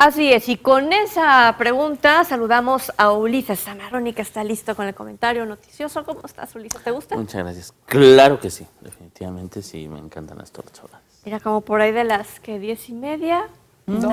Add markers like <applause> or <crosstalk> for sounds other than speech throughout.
Así es, y con esa pregunta saludamos a Ulises Zamaroni, que está listo con el comentario noticioso. ¿Cómo estás, Ulises? ¿Te gusta? Muchas gracias. Claro que sí, definitivamente sí, me encantan las tortugas. Mira, como por ahí de las que diez y media, mm. no,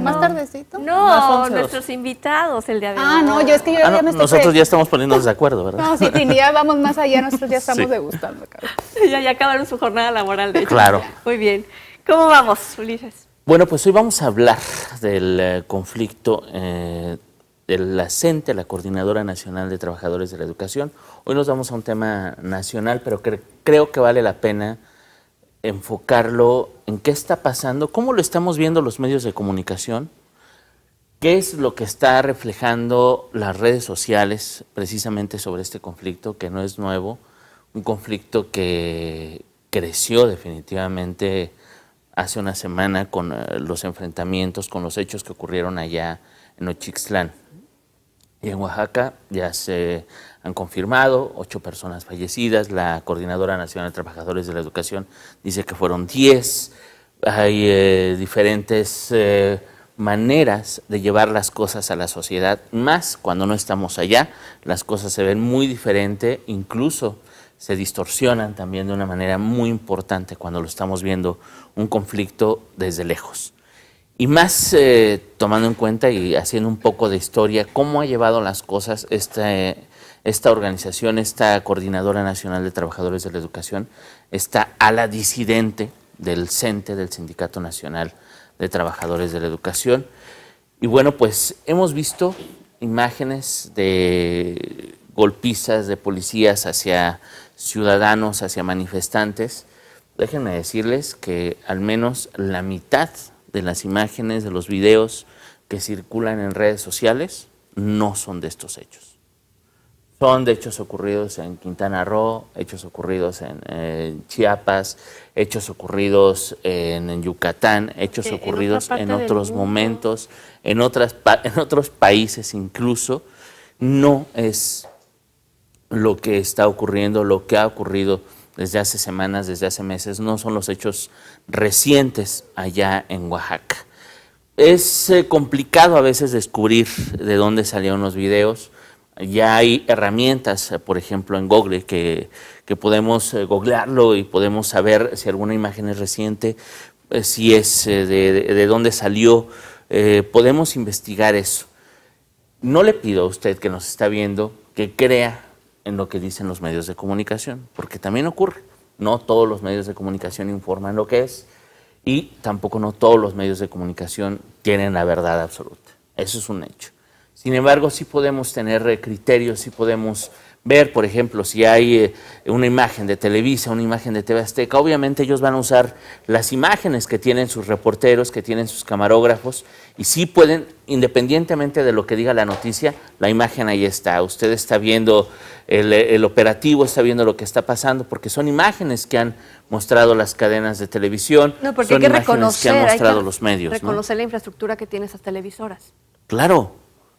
más tardecito. No, nuestros invitados el día de ah, hoy. Ah, no, yo es que yo ah, ya me estoy Nosotros ya estamos poniéndonos de acuerdo, ¿verdad? No, sí, sí, ya vamos más allá, nosotros ya <laughs> estamos degustando. Cabrón. <laughs> Ya, ya acabaron su jornada laboral, de hecho. Claro. Muy bien. ¿Cómo vamos, Ulises? Bueno, pues hoy vamos a hablar del eh, conflicto eh, de la CENTE, e, la Coordinadora Nacional de Trabajadores de la Educación. Hoy nos vamos a un tema nacional, pero creo que vale la pena enfocarlo en qué está pasando, cómo lo estamos viendo los medios de comunicación, qué es lo que está reflejando las redes sociales precisamente sobre este conflicto, que no es nuevo, un conflicto que creció definitivamente hace una semana con eh, los enfrentamientos, con los hechos que ocurrieron allá en Ochixtlán. Y en Oaxaca ya se han confirmado ocho personas fallecidas. La Coordinadora Nacional de Trabajadores de la Educación dice que fueron diez. Hay eh, diferentes eh, maneras de llevar las cosas a la sociedad, más cuando no estamos allá. Las cosas se ven muy diferente, incluso se distorsionan también de una manera muy importante cuando lo estamos viendo un conflicto desde lejos. Y más eh, tomando en cuenta y haciendo un poco de historia, cómo ha llevado las cosas esta, esta organización, esta Coordinadora Nacional de Trabajadores de la Educación, esta ala disidente del CENTE, del Sindicato Nacional de Trabajadores de la Educación. Y bueno, pues hemos visto imágenes de golpizas de policías hacia ciudadanos hacia manifestantes, déjenme decirles que al menos la mitad de las imágenes, de los videos que circulan en redes sociales, no son de estos hechos. Son de hechos ocurridos en Quintana Roo, hechos ocurridos en, eh, Chiapas, hechos ocurridos en, Yucatán, hechos eh, ocurridos en, en otros momentos, en, otras, en otros países incluso. No es lo que está ocurriendo, lo que ha ocurrido desde hace semanas, desde hace meses, no son los hechos recientes allá en Oaxaca. Es eh, complicado a veces descubrir de dónde salieron los videos. Ya hay herramientas, eh, por ejemplo, en Google que, podemos eh, googlearlo y podemos saber si alguna imagen es reciente, si es de, dónde salió. podemos investigar eso. No le pido a usted que nos está viendo que crea en lo que dicen los medios de comunicación, porque también ocurre. No todos los medios de comunicación informan lo que es y tampoco no todos los medios de comunicación tienen la verdad absoluta. Eso es un hecho. Sin embargo, sí podemos tener eh, criterios, sí podemos ver, por ejemplo, si hay eh, una imagen de Televisa, una imagen de TV Azteca, obviamente ellos van a usar las imágenes que tienen sus reporteros, que tienen sus camarógrafos, y sí pueden, independientemente de lo que diga la noticia, la imagen ahí está. Usted está viendo el, operativo, está viendo lo que está pasando, porque son imágenes que han mostrado las cadenas de televisión, no, son que imágenes que han mostrado los medios. Reconocer la infraestructura que tienen esas televisoras. Claro,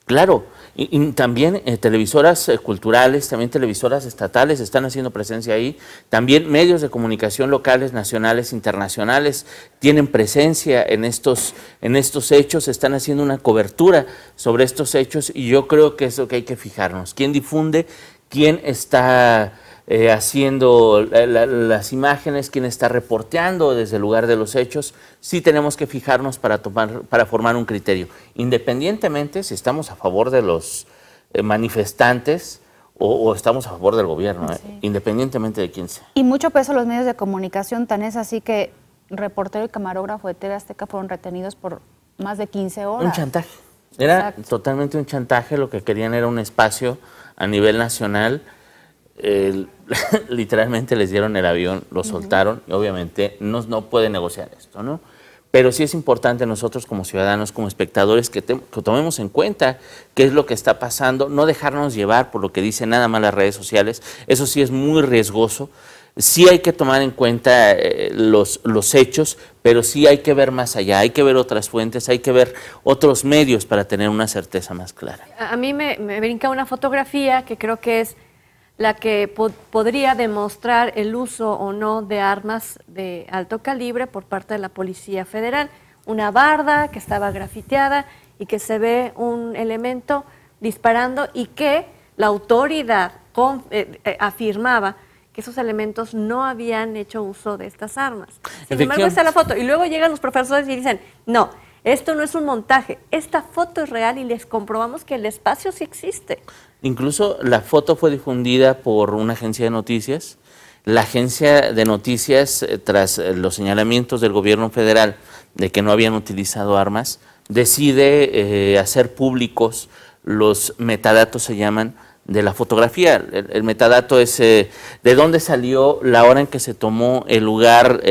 Claro, y, también eh, televisoras eh, culturales, también televisoras estatales están haciendo presencia ahí, también medios de comunicación locales, nacionales, internacionales tienen presencia en estos, en estos hechos, están haciendo una cobertura sobre estos hechos y yo creo que es lo que hay que fijarnos, quién difunde, quién está eh, haciendo las imágenes, quien está reporteando desde el lugar de los hechos, sí tenemos que fijarnos para, tomar, para formar un criterio. Independientemente si estamos a favor de los eh, manifestantes o, estamos a favor del gobierno, eh, independientemente de quién sea. Y mucho peso los medios de comunicación, tan es así que reportero y camarógrafo de TV Azteca fueron retenidos por más de 15 horas. Un chantaje. Era totalmente un chantaje, lo que querían era un espacio a nivel nacional <laughs> literalmente les dieron el avión, lo soltaron y obviamente no, no puede negociar esto, ¿no? Pero sí es importante nosotros como ciudadanos, como espectadores, que, tomemos en cuenta qué es lo que está pasando, no dejarnos llevar por lo que dicen nada más las redes sociales, eso sí es muy riesgoso, sí hay que tomar en cuenta eh, los, los hechos, pero sí hay que ver más allá, hay que ver otras fuentes, hay que ver otros medios para tener una certeza más clara. A mí me brinca una fotografía que creo que es la que podría demostrar el uso o no de armas de alto calibre por parte de la Policía Federal. Una barda que estaba grafiteada y que se ve un elemento disparando y que la autoridad eh, eh, afirmaba que esos elementos no habían hecho uso de estas armas. Sin embargo, está la foto. Y luego llegan los profesores y dicen, no, esto no es un montaje, esta foto es real y les comprobamos que el espacio sí existe. Incluso la foto fue difundida por una agencia de noticias. La agencia de noticias, eh, tras eh, los señalamientos del gobierno federal de que no habían utilizado armas, decide eh, hacer públicos los metadatos, se llaman, de la fotografía. El, metadato es de dónde salió, la hora en que se tomó, el lugar,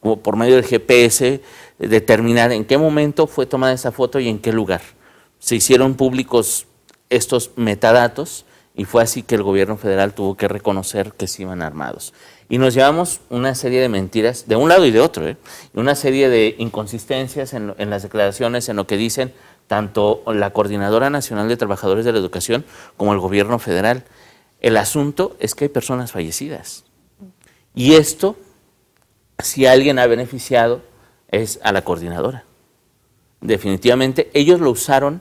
por medio del GPS, determinar en qué momento fue tomada esa foto y en qué lugar. Se hicieron públicos estos metadatos y fue así que el gobierno federal tuvo que reconocer que se iban armados. Y nos llevamos una serie de mentiras, de un lado y de otro, ¿eh? una serie de inconsistencias en las declaraciones, en lo que dicen tanto la Coordinadora Nacional de Trabajadores de la Educación como el gobierno federal. El asunto es que hay personas fallecidas. Y esto, si alguien ha beneficiado, es a la coordinadora. Definitivamente, ellos lo usaron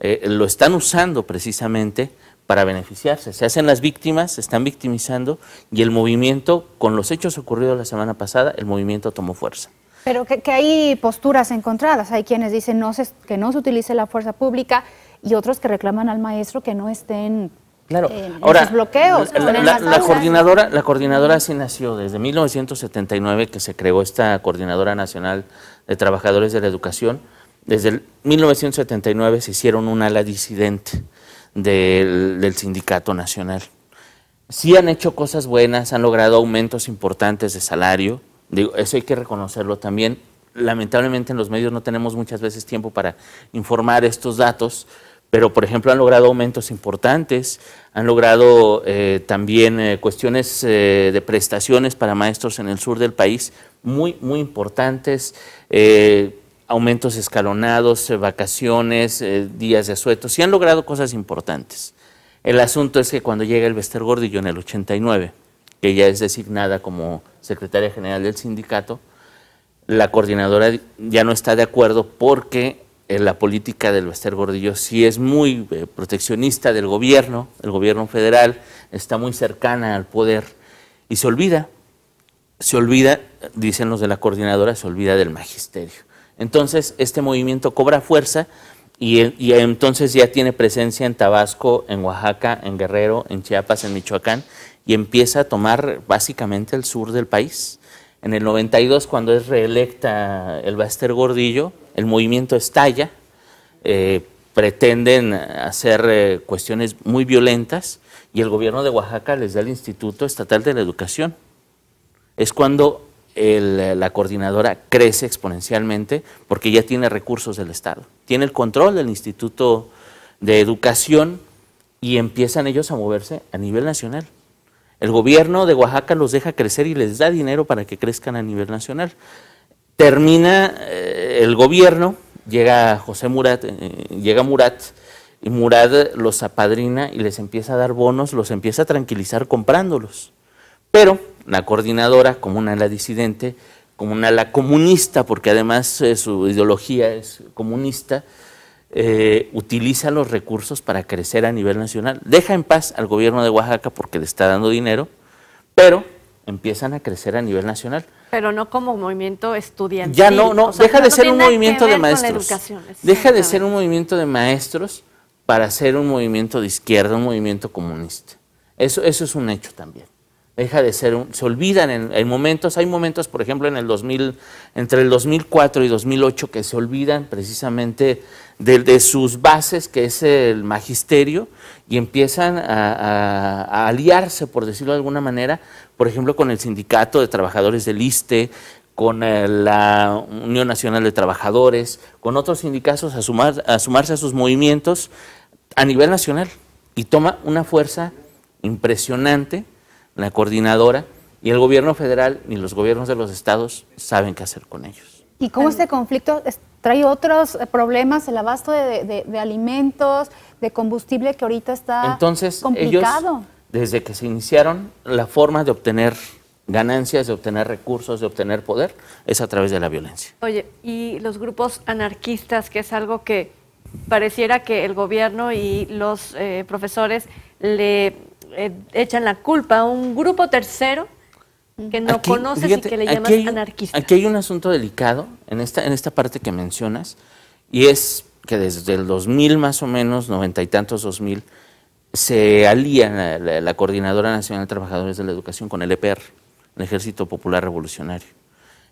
eh, lo están usando precisamente para beneficiarse. Se hacen las víctimas, se están victimizando y el movimiento, con los hechos ocurridos la semana pasada, el movimiento tomó fuerza. Pero que, hay posturas encontradas, hay quienes dicen que no se utilice la fuerza pública y otros que reclaman al maestro que no estén Claro. los eh, bloqueos. La, coordinadora, la coordinadora así nació desde 1979 que se creó esta coordinadora nacional de trabajadores de la educación. Desde 1979 se hicieron un ala disidente del, sindicato nacional. Sí han hecho cosas buenas, han logrado aumentos importantes de salario, eso hay que reconocerlo también. Lamentablemente en los medios no tenemos muchas veces tiempo para informar estos datos, pero por ejemplo han logrado aumentos importantes, han logrado eh, también eh, cuestiones eh, de prestaciones para maestros en el sur del país muy, muy importantes aumentos escalonados, eh, vacaciones, eh, días de asueto, si han logrado cosas importantes. El asunto es que cuando llega el Vester Gordillo en el 89, que ya es designada como secretaria general del sindicato, la coordinadora ya no está de acuerdo porque eh, la política del Vester Gordillo sí es muy proteccionista del gobierno, el gobierno federal está muy cercana al poder y se olvida, se olvida, dicen los de la coordinadora, se olvida del magisterio. Entonces, este movimiento cobra fuerza y, entonces ya tiene presencia en Tabasco, en Oaxaca, en Guerrero, en Chiapas, en Michoacán y empieza a tomar básicamente el sur del país. En el 92, cuando es reelecta el Báster Gordillo, el movimiento estalla, eh, pretenden hacer eh, cuestiones muy violentas y el gobierno de Oaxaca les da el Instituto Estatal de la Educación. Es cuando la coordinadora crece exponencialmente porque ya tiene recursos del Estado, tiene el control del Instituto de Educación y empiezan ellos a moverse a nivel nacional. El gobierno de Oaxaca los deja crecer y les da dinero para que crezcan a nivel nacional. Termina eh, el gobierno, llega José Murat, y eh, llega Murat, y Murat los apadrina y les empieza a dar bonos, los empieza a tranquilizar comprándolos. Pero la coordinadora, como una ala disidente, como una ala comunista, porque además eh, su ideología es comunista, eh, utiliza los recursos para crecer a nivel nacional. Deja en paz al gobierno de Oaxaca porque le está dando dinero, pero empiezan a crecer a nivel nacional. Pero no como movimiento estudiantil. Ya no, no, deja de ser un movimiento de maestros. Deja de ser un movimiento de maestros para ser un movimiento de izquierda, un movimiento comunista. Eso, eso es un hecho también deja de ser, se olvidan en, momentos, hay momentos, por ejemplo, en el 2000, entre el 2004 y 2008 que se olvidan precisamente de, sus bases, que es el magisterio, y empiezan a, aliarse, por decirlo de alguna manera, por ejemplo, con el sindicato de trabajadores del ISTE, con eh, la Unión Nacional de Trabajadores, con otros sindicatos a, sumar, a sumarse a sus movimientos a nivel nacional, y toma una fuerza impresionante, la coordinadora, y el gobierno federal ni los gobiernos de los estados saben qué hacer con ellos. ¿Y cómo este conflicto trae otros eh, problemas, el abasto de, alimentos, de combustible que ahorita está Entonces, complicado? Ellos, desde que se iniciaron, la forma de obtener ganancias, de obtener recursos, de obtener poder, es a través de la violencia. Oye, y los grupos anarquistas, que es algo que pareciera que el gobierno y los eh, profesores le eh, echan la culpa a un grupo tercero que no conoces y que le llaman anarquista. Aquí hay un asunto delicado en esta, en esta parte que mencionas, y es que desde el 2000 más o menos, noventa y tantos, 2000, se alía la, la, Coordinadora Nacional de Trabajadores de la Educación con el EPR, e el Ejército Popular Revolucionario.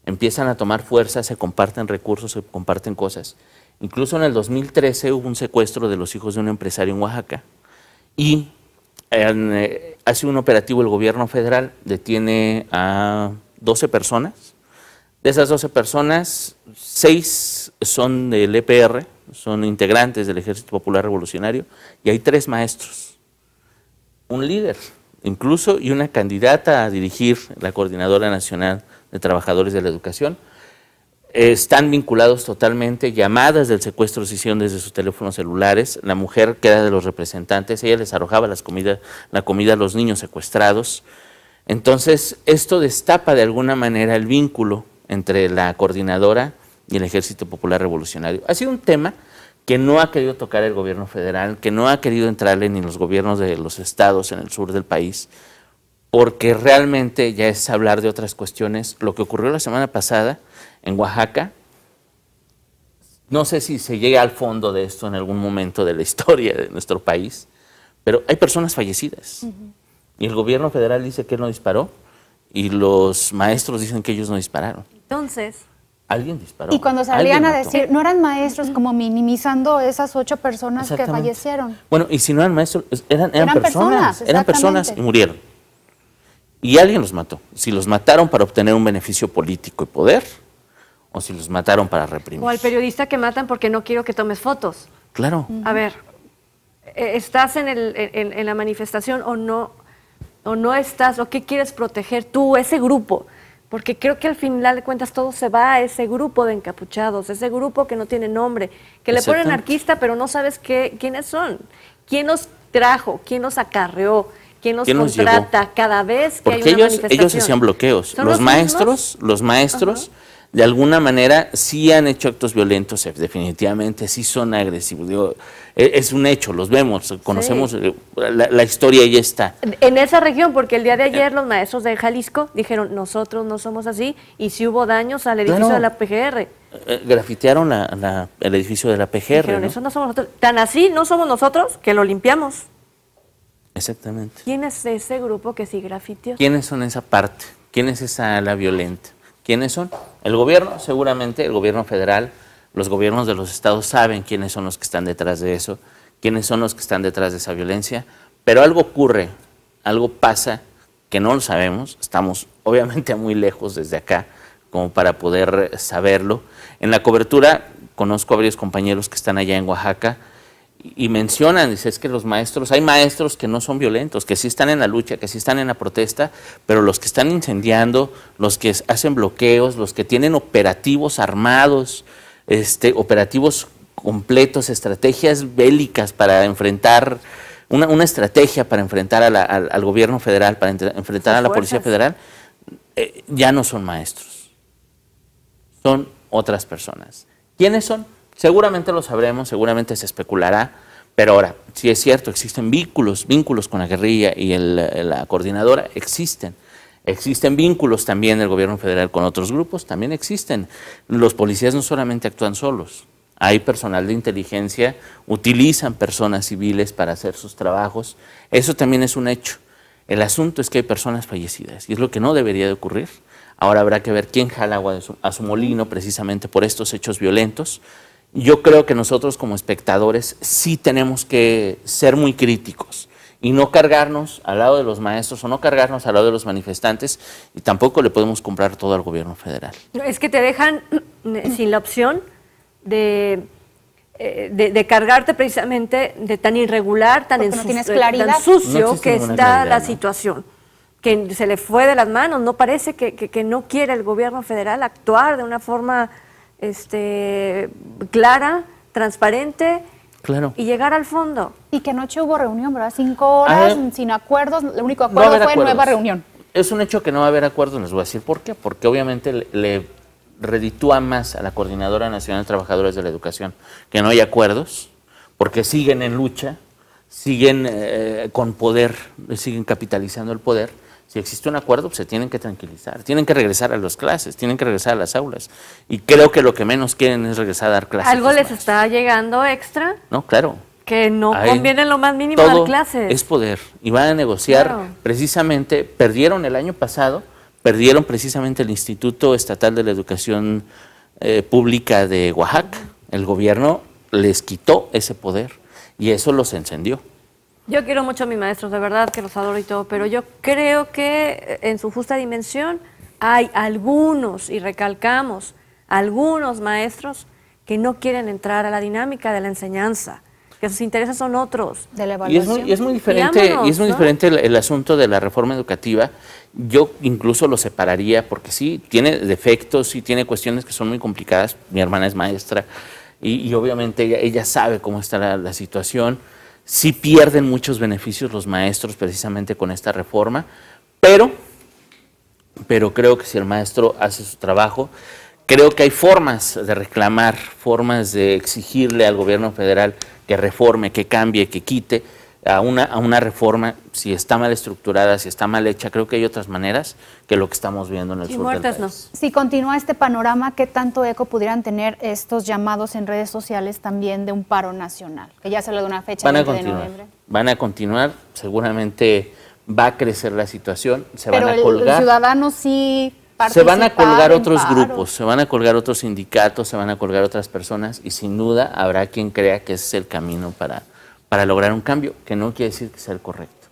Empiezan a tomar fuerza, se comparten recursos, se comparten cosas. Incluso en el 2013 hubo un secuestro de los hijos de un empresario en Oaxaca y eh, hace un operativo el gobierno federal, detiene a 12 personas. De esas 12 personas, 6 son del EPR, son integrantes del Ejército Popular Revolucionario, y hay tres maestros, un líder incluso y una candidata a dirigir la Coordinadora Nacional de Trabajadores de la Educación, eh, están vinculados totalmente, llamadas del secuestro se hicieron desde sus teléfonos celulares, la mujer que era de los representantes, ella les arrojaba las comidas, la comida a los niños secuestrados. Entonces, esto destapa de alguna manera el vínculo entre la coordinadora y el Ejército Popular Revolucionario. Ha sido un tema que no ha querido tocar el gobierno federal, que no ha querido entrarle ni los gobiernos de los estados en el sur del país, porque realmente ya es hablar de otras cuestiones. Lo que ocurrió la semana pasada en Oaxaca. No sé si se llega al fondo de esto en algún momento de la <laughs> historia de nuestro país, pero hay personas fallecidas. Y el gobierno federal dice que él no disparó y los maestros dicen que ellos no dispararon. Entonces... Alguien disparó. Y cuando salían a decir, no eran maestros, como minimizando esas ocho personas que fallecieron. Bueno, y si no eran maestros, eran, eran, personas eran personas y murieron. Y alguien los mató. Si los mataron para obtener un beneficio político y poder, o si los mataron para reprimir. O al periodista que matan porque no quiero que tomes fotos. Claro. A ver, e-, ¿estás en, la manifestación o no, o no estás? ¿O qué quieres proteger tú, ese grupo? Porque creo que al final de cuentas todo se va a ese grupo de encapuchados, ese grupo que no tiene nombre, que le ponen anarquista, pero no sabes qué, quiénes son, quién nos trajo, quién nos acarreó, quién nos contrata cada vez que hay una ellos, manifestación. ellos hacían bloqueos. los maestros, los maestros de alguna manera sí han hecho actos violentos, eh, definitivamente sí son agresivos. E, es un hecho, los vemos, conocemos eh, la, historia y ya está. En esa región, porque el día de eh. ayer los maestros de Jalisco dijeron, nosotros no somos así, y si hubo daños al edificio de la PGR. grafitearon el edificio de la PGR. Dijeron, eso no somos nosotros. Tan así no somos nosotros que lo limpiamos. Exactamente. ¿Quién es ese grupo que sí grafiteó? ¿Quiénes son esa parte? ¿Quién es esa la violenta? ¿Quiénes son? El gobierno, seguramente el gobierno federal, los gobiernos de los estados saben quiénes son los que están detrás de eso, quiénes son los que están detrás de esa violencia, pero algo ocurre, algo pasa que no lo sabemos, estamos <laughs> obviamente muy lejos desde acá como para poder saberlo. En la cobertura conozco a varios compañeros que están allá en Oaxaca, y mencionan, dice, es que los maestros, hay maestros que no son violentos, que sí están en la lucha, que sí están en la protesta, pero los que están incendiando, los que hacen bloqueos, los que tienen operativos armados, este, operativos completos, estrategias bélicas para enfrentar, una, estrategia para enfrentar al, gobierno federal, para enfrentar a la Policía Federal, eh, ya no son maestros, son otras personas. ¿Quiénes son? Seguramente lo sabremos, seguramente se especulará, pero ahora, si es cierto, existen vínculos, vínculos con la guerrilla y la coordinadora, existen. Existen vínculos también del gobierno federal con otros grupos, también existen. Los policías no solamente actúan solos, hay personal de inteligencia, utilizan personas civiles para hacer sus trabajos, eso también es un hecho. El asunto es que hay personas fallecidas y es lo que no debería de ocurrir. Ahora habrá que ver quién jala agua a su molino precisamente por estos hechos violentos yo creo que nosotros como espectadores sí tenemos que ser muy críticos y no cargarnos al lado de los maestros o no cargarnos al lado de los manifestantes y tampoco le podemos comprar todo al gobierno federal. Es que te dejan <clears throat> sin la opción eh, de, de, cargarte precisamente de tan irregular, tan, en eh, sucio que está la situación que se le fue de las manos, no parece que, no quiera el gobierno federal actuar de una forma este, clara, transparente. Claro. Y llegar al fondo. Y que anoche hubo reunión, ¿verdad? Cinco horas, ah, eh. sin acuerdos. El único acuerdo fue nueva reunión. Es un hecho que no va a haber acuerdos, les voy a decir por qué. Porque obviamente le, reditúa más a la Coordinadora Nacional de Trabajadores de la Educación que no hay acuerdos, porque siguen en lucha, siguen eh, con poder, siguen capitalizando el poder si existe un acuerdo, pues se tienen que tranquilizar, tienen que regresar a las clases, tienen que regresar a las aulas. Y creo que lo que menos quieren es regresar a dar clases. ¿Algo les está llegando extra? No, claro. Que no Hay conviene lo más mínimo dar clases. Es poder. Y van a negociar precisamente, perdieron el año pasado, perdieron precisamente el Instituto Estatal de la Educación eh, Pública de Oaxaca. El gobierno les quitó ese poder y eso los encendió. Yo quiero mucho a mis maestros, de verdad, que los adoro y todo, pero yo creo que eh, en su justa dimensión hay algunos, y recalcamos, algunos maestros que no quieren entrar a la dinámica de la enseñanza, que sus intereses son otros. De la evaluación. Y es muy, diferente, y es muy diferente el, asunto de la reforma educativa. Yo incluso lo separaría porque sí, tiene defectos, sí tiene cuestiones que son muy complicadas. Mi hermana es maestra y, obviamente ella, sabe cómo está la situación Sí pierden muchos beneficios los maestros precisamente con esta reforma, pero, pero creo que si el maestro hace su trabajo, creo que hay formas de reclamar, formas de exigirle al gobierno federal que reforme, que cambie, que quite, a una, a una reforma, si está mal estructurada, si está mal hecha, creo que hay otras maneras que lo que estamos viendo en el sur del país. Si continúa este panorama, ¿qué tanto eco pudieran tener estos llamados en redes sociales también de un paro nacional? Que ya se le de una fecha van a continuar, noviembre. Van a continuar, seguramente va a crecer la situación, se van a colgar. ciudadanos sí se van a colgar otros grupos, se van a colgar otros sindicatos, se van a colgar otras personas y sin duda habrá quien crea que ese es el camino para para lograr un cambio, que no quiere decir que sea el correcto.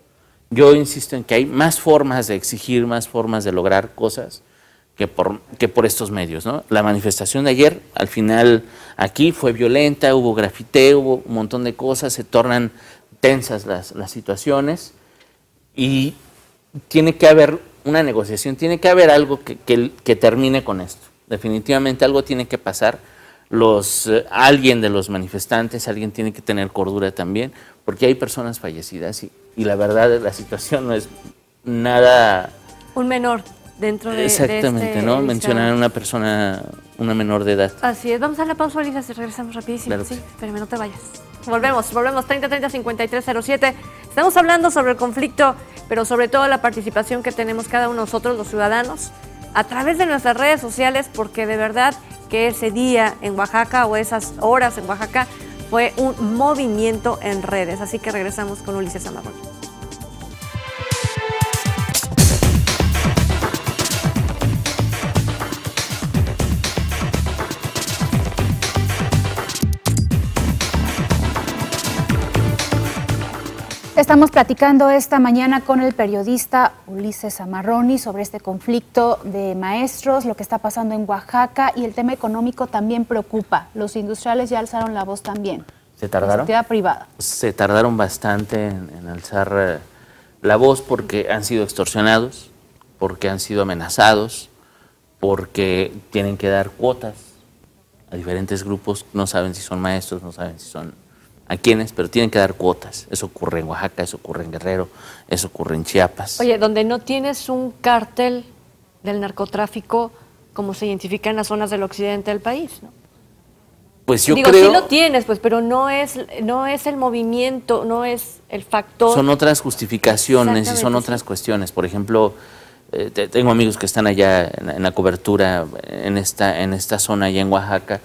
Yo insisto en que hay más formas de exigir, más formas de lograr cosas que por, que por estos medios. La manifestación de ayer, al final aquí fue violenta, hubo grafiteo, hubo un montón de cosas, se tornan tensas las, situaciones y tiene que haber una negociación, tiene que haber algo que, que termine con esto. Definitivamente algo tiene que pasar los, eh, alguien de los manifestantes, alguien tiene que tener cordura también, porque hay personas fallecidas y, la verdad la situación no es nada... Un menor dentro de... Este Exactamente, ¿no? Mencionar a una persona, una menor de edad. Así es, vamos a la pausa, si regresamos rapidísimo. sí, pero no te vayas. Volvemos, volvemos 30 5307 Estamos hablando sobre el conflicto, pero sobre todo la participación que tenemos cada uno de nosotros, los ciudadanos, a través de nuestras redes sociales, porque de verdad que ese día en Oaxaca o esas horas en Oaxaca fue un movimiento en redes. Así que regresamos con Ulises Amador. Estamos platicando esta mañana con el periodista Ulises Amarroni sobre este conflicto de maestros, lo que está pasando en Oaxaca y el tema económico también preocupa. Los industriales ya alzaron la voz también. ¿Se tardaron? La privada. Se tardaron bastante en, alzar eh, la voz porque han sido extorsionados, porque han sido amenazados, porque tienen que dar cuotas a diferentes grupos, no saben si son maestros, no saben si son a quiénes, pero tienen que dar cuotas. Eso ocurre en Oaxaca, eso ocurre en Guerrero, eso ocurre en Chiapas. Oye, donde no tienes un cártel del narcotráfico como se identifica en las zonas del occidente del país, ¿no? Pues yo Digo, creo... sí lo tienes, pues, pero no es, no es el movimiento, no es el factor. Son otras justificaciones y son otras cuestiones. Por ejemplo, eh, tengo amigos que están allá en, la cobertura en esta, en esta zona allá en Oaxaca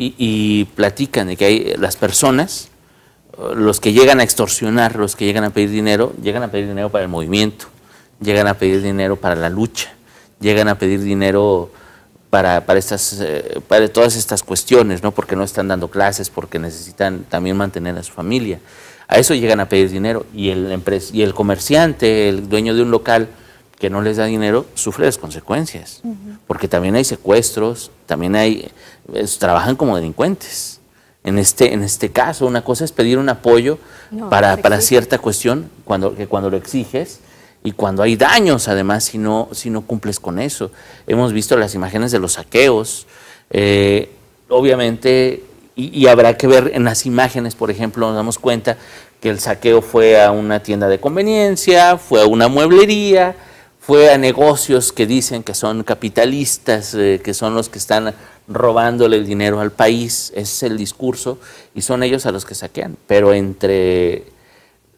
y, platican de que hay las personas, eh, los que llegan a extorsionar, los que llegan a pedir dinero, llegan a pedir dinero para el movimiento, llegan a pedir dinero para la lucha, llegan a pedir dinero para, para, estas, eh, para todas estas cuestiones, ¿no? porque no están dando clases, porque necesitan también mantener a su familia. A eso llegan a pedir dinero y el, y el comerciante, el dueño de un local, que no les da dinero sufre las consecuencias, porque también hay secuestros, también hay, trabajan como delincuentes. En este, en este caso, una cosa es pedir un apoyo para, para cierta cuestión cuando, que cuando lo exiges y cuando hay daños, además, si no, si no cumples con eso. Hemos visto las imágenes de los saqueos, eh, obviamente, y habrá que ver en las imágenes, por ejemplo, nos damos cuenta que el saqueo fue a una tienda de conveniencia, fue a una mueblería, fue a negocios que dicen que son capitalistas, eh, que son los que están robándole el dinero al país, es el discurso, y son ellos a los que saquean. Pero entre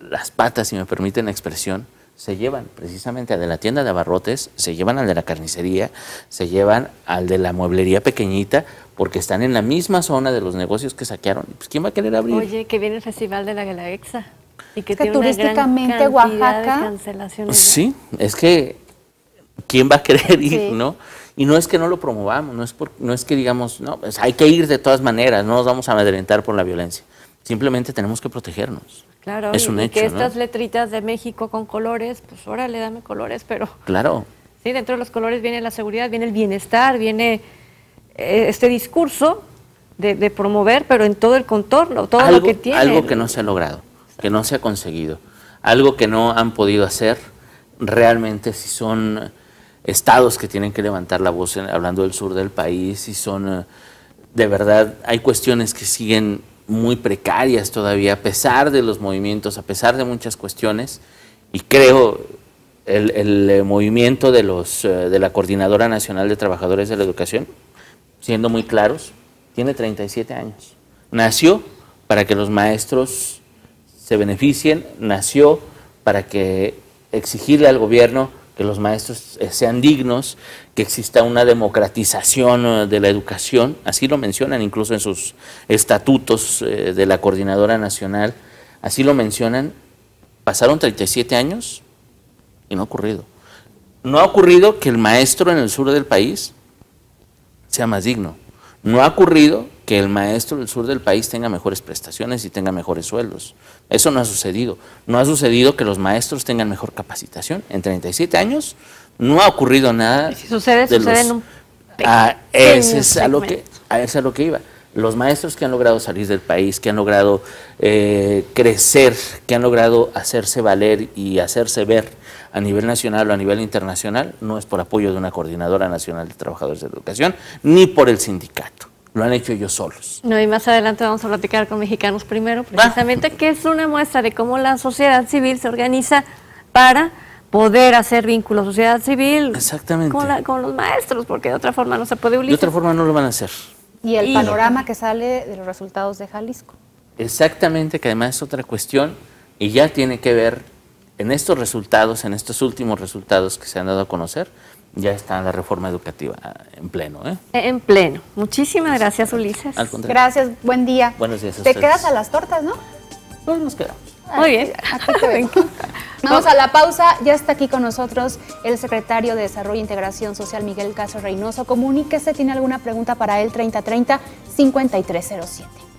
las patas, si me permiten la expresión, se llevan precisamente al de la tienda de abarrotes, se llevan al de la carnicería, se llevan al de la mueblería pequeñita, porque están en la misma zona de los negocios que saquearon. Pues, ¿Quién va a querer abrir? Oye, que viene el Festival de la galaxa y que, es que turísticamente Oaxaca. Sí, es que quién va a querer ir, ¿no? Y no es que no lo promovamos, no es, por, no es que digamos, no, pues hay que ir de todas maneras, no nos vamos a amedrentar por la violencia. Simplemente tenemos que protegernos. Claro, es un hecho, que estas letritas de México con colores, pues órale, dame colores, pero... Claro. Sí, dentro de los colores viene la seguridad, viene el bienestar, viene eh, este discurso de, promover, pero en todo el contorno, todo lo que tiene. Algo que no se ha logrado que no se ha conseguido, algo que no han podido hacer realmente si son eh, estados que tienen que levantar la voz hablando del sur del país, si son eh, de verdad, hay cuestiones que siguen muy precarias todavía, a pesar de los movimientos, a pesar de muchas cuestiones, y creo el, eh, movimiento de, los, de la Coordinadora Nacional de Trabajadores de la Educación, siendo muy claros, tiene 37 años. Nació para que los maestros se beneficien, nació para que exigirle al gobierno que los maestros eh, sean dignos, que exista una democratización eh, de la educación, así lo mencionan incluso en sus estatutos eh, de la Coordinadora Nacional, así lo mencionan, pasaron 37 años y no ha ocurrido. No ha ocurrido que el maestro en el sur del país sea más digno. No ha ocurrido que el maestro del sur del país tenga mejores prestaciones y tenga mejores sueldos. Eso no ha sucedido. No ha sucedido que los maestros tengan mejor capacitación. En 37 años no ha ocurrido nada. Y si sucede, sucede en ah, es a lo que a eso es a lo que iba. Los maestros que han logrado salir del país, que han logrado eh, crecer, que han logrado hacerse valer y hacerse ver a nivel nacional o a nivel internacional, no es por apoyo de una coordinadora nacional de trabajadores de educación, ni por el sindicato lo han hecho ellos solos. No, y más adelante vamos a platicar con mexicanos primero, precisamente, que es una muestra de cómo la sociedad civil se organiza para poder hacer vínculos, sociedad civil Exactamente. Con, los maestros, porque de otra forma no se puede unir. De otra forma no lo van a hacer. Y el panorama que sale de los resultados de Jalisco. Exactamente, que además es otra cuestión y ya tiene que ver en estos resultados, en estos últimos resultados que se han dado a conocer, ya está la reforma educativa en pleno. ¿eh? eh en pleno. Muchísimas gracias, Ulises. Gracias, buen día. Buenos días. A Te quedas a las tortas, ¿no? Pues nos quedamos. Muy bien. <laughs> Vamos a la pausa. Ya está aquí con nosotros el secretario de Desarrollo e Integración Social, Miguel Caso Reynoso. Comuníquese, tiene alguna pregunta para él, 3030-5307.